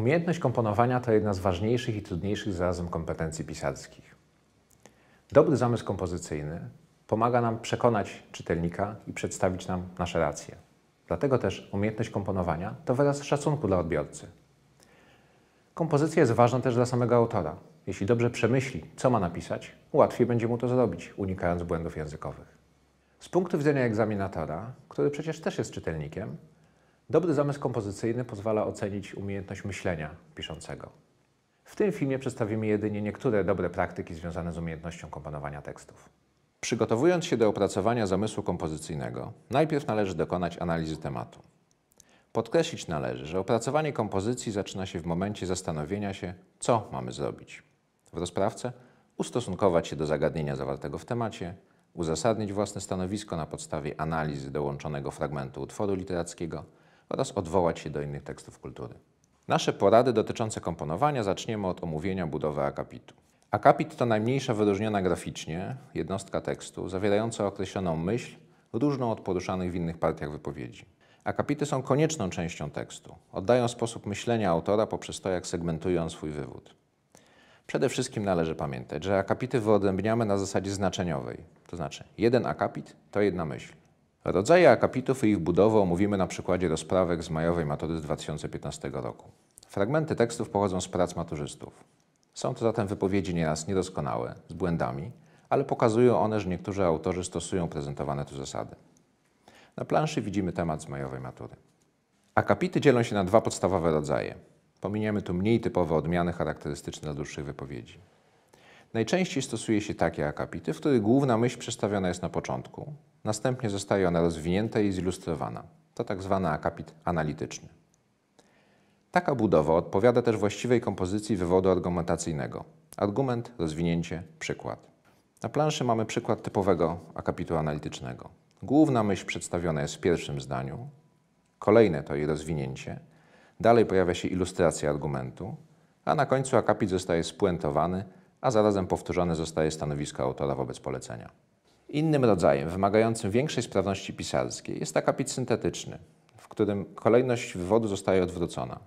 Umiejętność komponowania to jedna z ważniejszych i trudniejszych zarazem kompetencji pisarskich. Dobry zamysł kompozycyjny pomaga nam przekonać czytelnika i przedstawić nam nasze racje. Dlatego też umiejętność komponowania to wyraz szacunku dla odbiorcy. Kompozycja jest ważna też dla samego autora. Jeśli dobrze przemyśli, co ma napisać, łatwiej będzie mu to zrobić, unikając błędów językowych. Z punktu widzenia egzaminatora, który przecież też jest czytelnikiem, Dobry zamysł kompozycyjny pozwala ocenić umiejętność myślenia piszącego. W tym filmie przedstawimy jedynie niektóre dobre praktyki związane z umiejętnością komponowania tekstów. Przygotowując się do opracowania zamysłu kompozycyjnego, najpierw należy dokonać analizy tematu. Podkreślić należy, że opracowanie kompozycji zaczyna się w momencie zastanowienia się, co mamy zrobić. W rozprawce ustosunkować się do zagadnienia zawartego w temacie, uzasadnić własne stanowisko na podstawie analizy dołączonego fragmentu utworu literackiego, oraz odwołać się do innych tekstów kultury. Nasze porady dotyczące komponowania zaczniemy od omówienia budowy akapitu. Akapit to najmniejsza wyróżniona graficznie jednostka tekstu zawierająca określoną myśl, różną od poruszanych w innych partiach wypowiedzi. Akapity są konieczną częścią tekstu, oddają sposób myślenia autora poprzez to, jak segmentuje on swój wywód. Przede wszystkim należy pamiętać, że akapity wyodrębniamy na zasadzie znaczeniowej, to znaczy jeden akapit to jedna myśl. Rodzaje akapitów i ich budowę omówimy na przykładzie rozprawek z majowej matury z 2015 roku. Fragmenty tekstów pochodzą z prac maturzystów. Są to zatem wypowiedzi nieraz niedoskonałe, z błędami, ale pokazują one, że niektórzy autorzy stosują prezentowane tu zasady. Na planszy widzimy temat z majowej matury. Akapity dzielą się na dwa podstawowe rodzaje. Pominiemy tu mniej typowe odmiany charakterystyczne dla dłuższych wypowiedzi. Najczęściej stosuje się takie akapity, w których główna myśl przedstawiona jest na początku, następnie zostaje ona rozwinięta i zilustrowana. To tak zwany akapit analityczny. Taka budowa odpowiada też właściwej kompozycji wywodu argumentacyjnego. Argument, rozwinięcie, przykład. Na planszy mamy przykład typowego akapitu analitycznego. Główna myśl przedstawiona jest w pierwszym zdaniu, kolejne to jej rozwinięcie, dalej pojawia się ilustracja argumentu, a na końcu akapit zostaje spuentowany a zarazem powtórzone zostaje stanowisko autora wobec polecenia. Innym rodzajem wymagającym większej sprawności pisarskiej jest akapit syntetyczny, w którym kolejność wywodu zostaje odwrócona.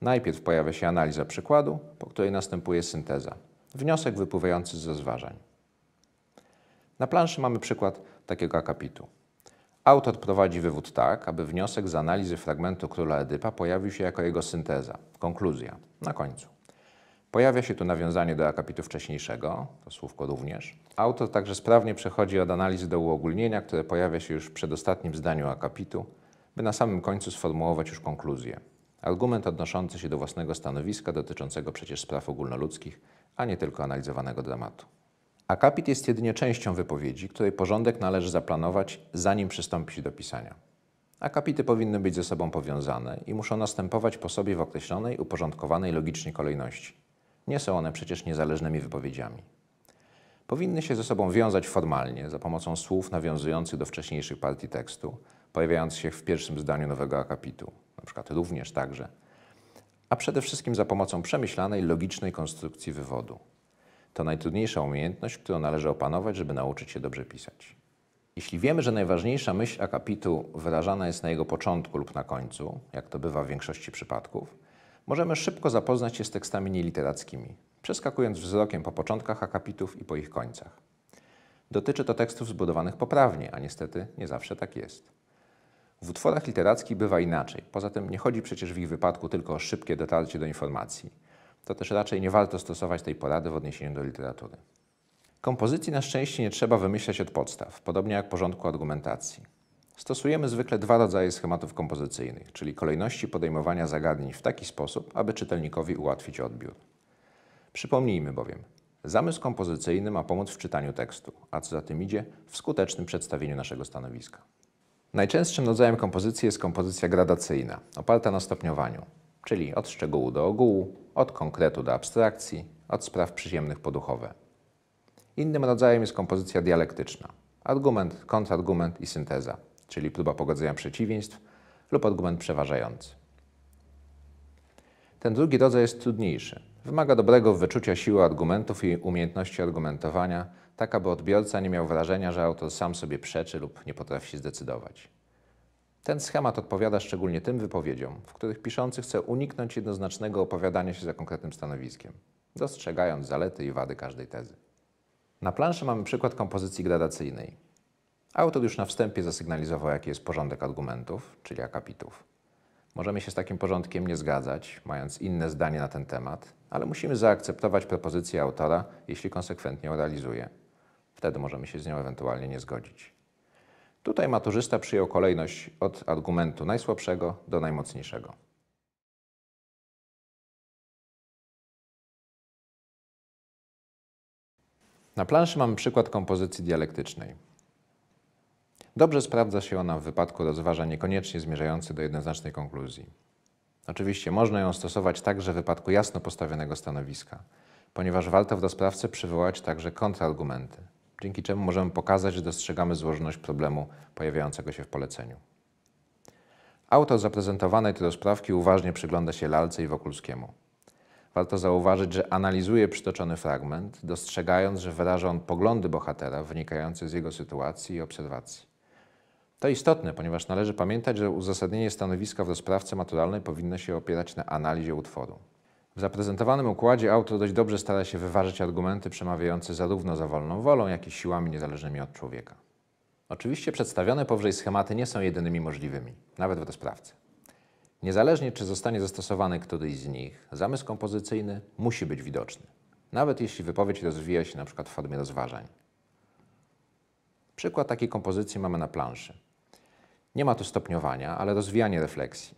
Najpierw pojawia się analiza przykładu, po której następuje synteza, wniosek wypływający z rozważań. Na planszy mamy przykład takiego akapitu. Autor prowadzi wywód tak, aby wniosek z analizy fragmentu króla Edypa pojawił się jako jego synteza, konkluzja, na końcu. Pojawia się tu nawiązanie do akapitu wcześniejszego, to słówko również. Autor także sprawnie przechodzi od analizy do uogólnienia, które pojawia się już w przedostatnim zdaniu akapitu, by na samym końcu sformułować już konkluzję. Argument odnoszący się do własnego stanowiska dotyczącego przecież spraw ogólnoludzkich, a nie tylko analizowanego dramatu. Akapit jest jedynie częścią wypowiedzi, której porządek należy zaplanować, zanim przystąpi się do pisania. Akapity powinny być ze sobą powiązane i muszą następować po sobie w określonej, uporządkowanej logicznie kolejności. Nie są one przecież niezależnymi wypowiedziami. Powinny się ze sobą wiązać formalnie za pomocą słów nawiązujących do wcześniejszych partii tekstu, pojawiających się w pierwszym zdaniu nowego akapitu, np. również także, a przede wszystkim za pomocą przemyślanej, logicznej konstrukcji wywodu. To najtrudniejsza umiejętność, którą należy opanować, żeby nauczyć się dobrze pisać. Jeśli wiemy, że najważniejsza myśl akapitu wyrażana jest na jego początku lub na końcu, jak to bywa w większości przypadków, możemy szybko zapoznać się z tekstami nieliterackimi, przeskakując wzrokiem po początkach akapitów i po ich końcach. Dotyczy to tekstów zbudowanych poprawnie, a niestety nie zawsze tak jest. W utworach literackich bywa inaczej. Poza tym nie chodzi przecież w ich wypadku tylko o szybkie dotarcie do informacji. To też raczej nie warto stosować tej porady w odniesieniu do literatury. Kompozycji na szczęście nie trzeba wymyślać od podstaw, podobnie jak porządku argumentacji. Stosujemy zwykle dwa rodzaje schematów kompozycyjnych, czyli kolejności podejmowania zagadnień w taki sposób, aby czytelnikowi ułatwić odbiór. Przypomnijmy bowiem, zamysł kompozycyjny ma pomóc w czytaniu tekstu, a co za tym idzie, w skutecznym przedstawieniu naszego stanowiska. Najczęstszym rodzajem kompozycji jest kompozycja gradacyjna, oparta na stopniowaniu, czyli od szczegółu do ogółu, od konkretu do abstrakcji, od spraw przyziemnych po duchowe. Innym rodzajem jest kompozycja dialektyczna, argument, kontrargument i synteza, czyli próba pogodzenia przeciwieństw lub argument przeważający. Ten drugi rodzaj jest trudniejszy. Wymaga dobrego wyczucia siły argumentów i umiejętności argumentowania, tak aby odbiorca nie miał wrażenia, że autor sam sobie przeczy lub nie potrafi się zdecydować. Ten schemat odpowiada szczególnie tym wypowiedziom, w których piszący chce uniknąć jednoznacznego opowiadania się za konkretnym stanowiskiem, dostrzegając zalety i wady każdej tezy. Na planszy mamy przykład kompozycji gradacyjnej. Autor już na wstępie zasygnalizował, jaki jest porządek argumentów, czyli akapitów. Możemy się z takim porządkiem nie zgadzać, mając inne zdanie na ten temat, ale musimy zaakceptować propozycję autora, jeśli konsekwentnie ją realizuje. Wtedy możemy się z nią ewentualnie nie zgodzić. Tutaj maturzysta przyjął kolejność od argumentu najsłabszego do najmocniejszego. Na planszy mamy przykład kompozycji dialektycznej. Dobrze sprawdza się ona w wypadku rozważań niekoniecznie zmierzający do jednoznacznej konkluzji. Oczywiście można ją stosować także w wypadku jasno postawionego stanowiska, ponieważ warto w rozprawce przywołać także kontrargumenty, dzięki czemu możemy pokazać, że dostrzegamy złożoność problemu pojawiającego się w poleceniu. Autor zaprezentowanej tu rozprawki uważnie przygląda się Lalce i Wokulskiemu. Warto zauważyć, że analizuje przytoczony fragment, dostrzegając, że wyraża on poglądy bohatera wynikające z jego sytuacji i obserwacji. To istotne, ponieważ należy pamiętać, że uzasadnienie stanowiska w rozprawce maturalnej powinno się opierać na analizie utworu. W zaprezentowanym układzie autor dość dobrze stara się wyważyć argumenty przemawiające zarówno za wolną wolą, jak i siłami niezależnymi od człowieka. Oczywiście przedstawione powyżej schematy nie są jedynymi możliwymi, nawet w rozprawce. Niezależnie czy zostanie zastosowany któryś z nich, zamysł kompozycyjny musi być widoczny, nawet jeśli wypowiedź rozwija się np. w formie rozważań. Przykład takiej kompozycji mamy na planszy. Nie ma tu stopniowania, ale rozwijanie refleksji.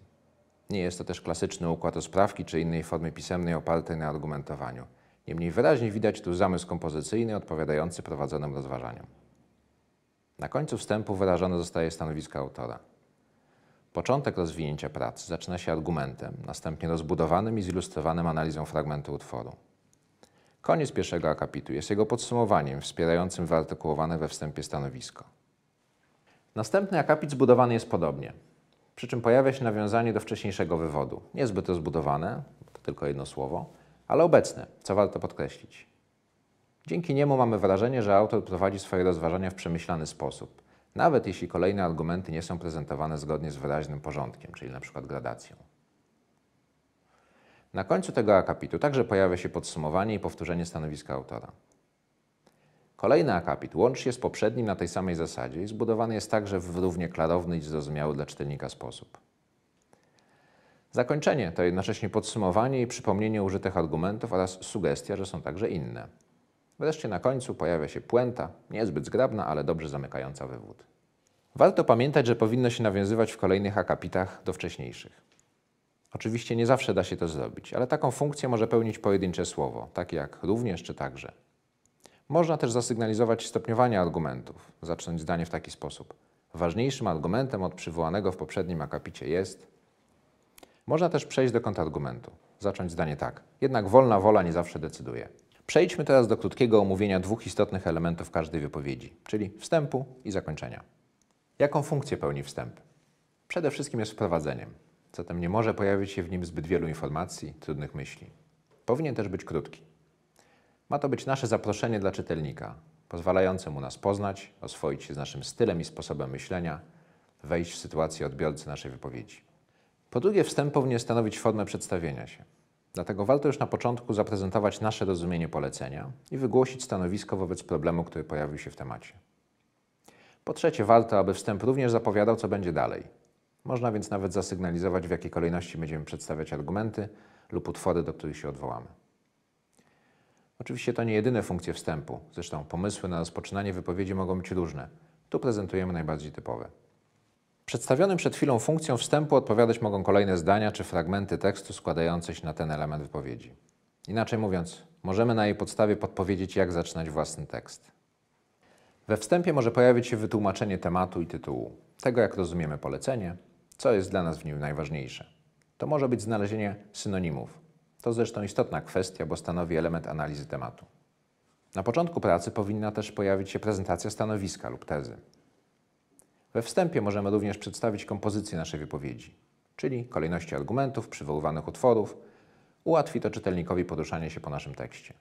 Nie jest to też klasyczny układ rozprawki czy innej formy pisemnej opartej na argumentowaniu. Niemniej wyraźnie widać tu zamysł kompozycyjny odpowiadający prowadzonym rozważaniom. Na końcu wstępu wyrażone zostaje stanowisko autora. Początek rozwinięcia pracy zaczyna się argumentem, następnie rozbudowanym i zilustrowanym analizą fragmentu utworu. Koniec pierwszego akapitu jest jego podsumowaniem wspierającym wyartykułowane we wstępie stanowisko. Następny akapit zbudowany jest podobnie, przy czym pojawia się nawiązanie do wcześniejszego wywodu. Niezbyt to zbudowane, to tylko jedno słowo, ale obecne, co warto podkreślić. Dzięki niemu mamy wrażenie, że autor prowadzi swoje rozważania w przemyślany sposób, nawet jeśli kolejne argumenty nie są prezentowane zgodnie z wyraźnym porządkiem, czyli np. gradacją. Na końcu tego akapitu także pojawia się podsumowanie i powtórzenie stanowiska autora. Kolejny akapit, łącz się z poprzednim na tej samej zasadzie i zbudowany jest także w równie klarowny i zrozumiały dla czytelnika sposób. Zakończenie to jednocześnie podsumowanie i przypomnienie użytych argumentów oraz sugestia, że są także inne. Wreszcie na końcu pojawia się puenta, niezbyt zgrabna, ale dobrze zamykająca wywód. Warto pamiętać, że powinno się nawiązywać w kolejnych akapitach do wcześniejszych. Oczywiście nie zawsze da się to zrobić, ale taką funkcję może pełnić pojedyncze słowo, takie jak również czy także. Można też zasygnalizować stopniowanie argumentów, zacząć zdanie w taki sposób. Ważniejszym argumentem od przywołanego w poprzednim akapicie jest. Można też przejść do kontrargumentu, zacząć zdanie tak. Jednak wolna wola nie zawsze decyduje. Przejdźmy teraz do krótkiego omówienia dwóch istotnych elementów każdej wypowiedzi, czyli wstępu i zakończenia. Jaką funkcję pełni wstęp? Przede wszystkim jest wprowadzeniem, zatem nie może pojawić się w nim zbyt wielu informacji, trudnych myśli. Powinien też być krótki. Ma to być nasze zaproszenie dla czytelnika, pozwalające mu nas poznać, oswoić się z naszym stylem i sposobem myślenia, wejść w sytuację odbiorcy naszej wypowiedzi. Po drugie, wstęp powinien stanowić formę przedstawienia się. Dlatego warto już na początku zaprezentować nasze rozumienie polecenia i wygłosić stanowisko wobec problemu, który pojawił się w temacie. Po trzecie, warto, aby wstęp również zapowiadał, co będzie dalej. Można więc nawet zasygnalizować, w jakiej kolejności będziemy przedstawiać argumenty lub utwory, do których się odwołamy. Oczywiście to nie jedyne funkcje wstępu, zresztą pomysły na rozpoczynanie wypowiedzi mogą być różne. Tu prezentujemy najbardziej typowe. Przedstawionym przed chwilą funkcją wstępu odpowiadać mogą kolejne zdania czy fragmenty tekstu składające się na ten element wypowiedzi. Inaczej mówiąc, możemy na jej podstawie podpowiedzieć, jak zaczynać własny tekst. We wstępie może pojawić się wytłumaczenie tematu i tytułu, tego jak rozumiemy polecenie, co jest dla nas w nim najważniejsze. To może być znalezienie synonimów, to zresztą istotna kwestia, bo stanowi element analizy tematu. Na początku pracy powinna też pojawić się prezentacja stanowiska lub tezy. We wstępie możemy również przedstawić kompozycję naszej wypowiedzi, czyli kolejności argumentów, przywoływanych utworów. Ułatwi to czytelnikowi poruszanie się po naszym tekście.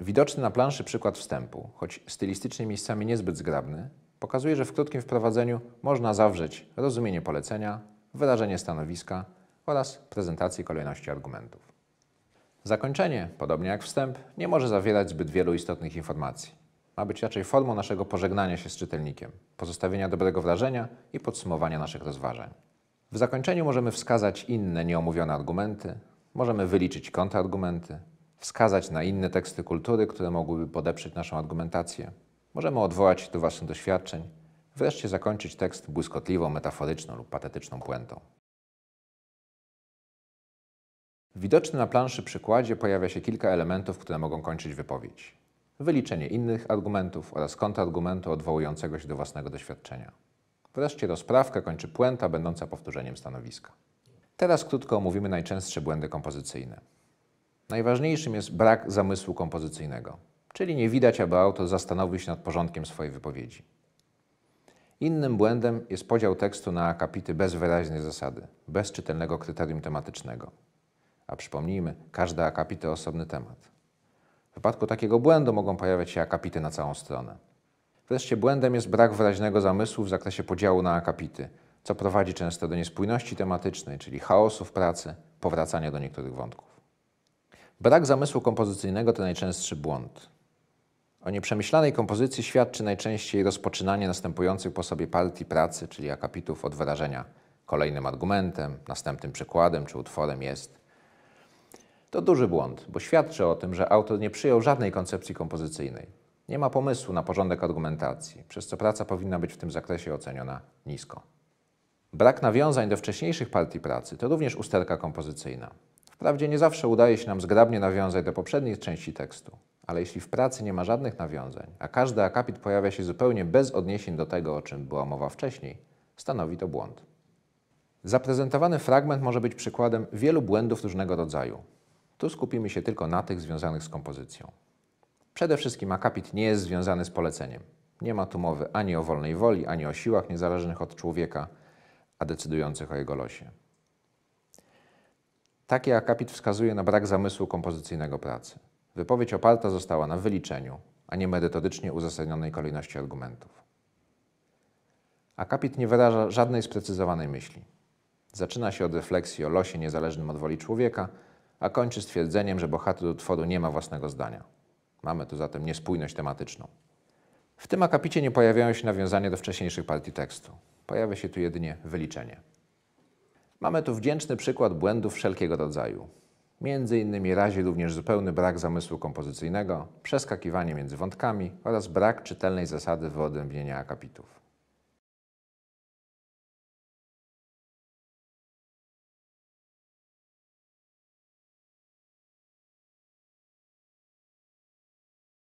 Widoczny na planszy przykład wstępu, choć stylistycznie miejscami niezbyt zgrabny, pokazuje, że w krótkim wprowadzeniu można zawrzeć rozumienie polecenia, wyrażenie stanowiska oraz prezentacji kolejności argumentów. Zakończenie, podobnie jak wstęp, nie może zawierać zbyt wielu istotnych informacji. Ma być raczej formą naszego pożegnania się z czytelnikiem, pozostawienia dobrego wrażenia i podsumowania naszych rozważań. W zakończeniu możemy wskazać inne nieomówione argumenty, możemy wyliczyć kontrargumenty, wskazać na inne teksty kultury, które mogłyby podeprzeć naszą argumentację. Możemy odwołać się do Waszych doświadczeń, wreszcie zakończyć tekst błyskotliwą, metaforyczną lub patetyczną puentą. Widoczny widocznym na planszy przykładzie pojawia się kilka elementów, które mogą kończyć wypowiedź. Wyliczenie innych argumentów oraz kontrargumentu odwołującego się do własnego doświadczenia. Wreszcie rozprawka kończy puenta będąca powtórzeniem stanowiska. Teraz krótko omówimy najczęstsze błędy kompozycyjne. Najważniejszym jest brak zamysłu kompozycyjnego, czyli nie widać, aby autor zastanowił się nad porządkiem swojej wypowiedzi. Innym błędem jest podział tekstu na akapity bez wyraźnej zasady, bez czytelnego kryterium tematycznego. A przypomnijmy, każdy akapit to osobny temat. W wypadku takiego błędu mogą pojawiać się akapity na całą stronę. Wreszcie błędem jest brak wyraźnego zamysłu w zakresie podziału na akapity, co prowadzi często do niespójności tematycznej, czyli chaosu w pracy, powracania do niektórych wątków. Brak zamysłu kompozycyjnego to najczęstszy błąd. O nieprzemyślanej kompozycji świadczy najczęściej rozpoczynanie następujących po sobie partii pracy, czyli akapitów od wyrażenia kolejnym argumentem, następnym przykładem czy utworem jest to duży błąd, bo świadczy o tym, że autor nie przyjął żadnej koncepcji kompozycyjnej. Nie ma pomysłu na porządek argumentacji, przez co praca powinna być w tym zakresie oceniona nisko. Brak nawiązań do wcześniejszych partii pracy to również usterka kompozycyjna. Wprawdzie nie zawsze udaje się nam zgrabnie nawiązać do poprzedniej części tekstu, ale jeśli w pracy nie ma żadnych nawiązań, a każdy akapit pojawia się zupełnie bez odniesień do tego, o czym była mowa wcześniej, stanowi to błąd. Zaprezentowany fragment może być przykładem wielu błędów różnego rodzaju, tu skupimy się tylko na tych związanych z kompozycją. Przede wszystkim akapit nie jest związany z poleceniem. Nie ma tu mowy ani o wolnej woli, ani o siłach niezależnych od człowieka, a decydujących o jego losie. Taki akapit wskazuje na brak zamysłu kompozycyjnego pracy. Wypowiedź oparta została na wyliczeniu, a nie metodycznie uzasadnionej kolejności argumentów. Akapit nie wyraża żadnej sprecyzowanej myśli. Zaczyna się od refleksji o losie niezależnym od woli człowieka – a kończy stwierdzeniem, że bohater utworu nie ma własnego zdania. Mamy tu zatem niespójność tematyczną. W tym akapicie nie pojawiają się nawiązania do wcześniejszych partii tekstu. Pojawia się tu jedynie wyliczenie. Mamy tu wdzięczny przykład błędów wszelkiego rodzaju. Między innymi razi również zupełny brak zamysłu kompozycyjnego, przeskakiwanie między wątkami oraz brak czytelnej zasady wyodrębnienia akapitów.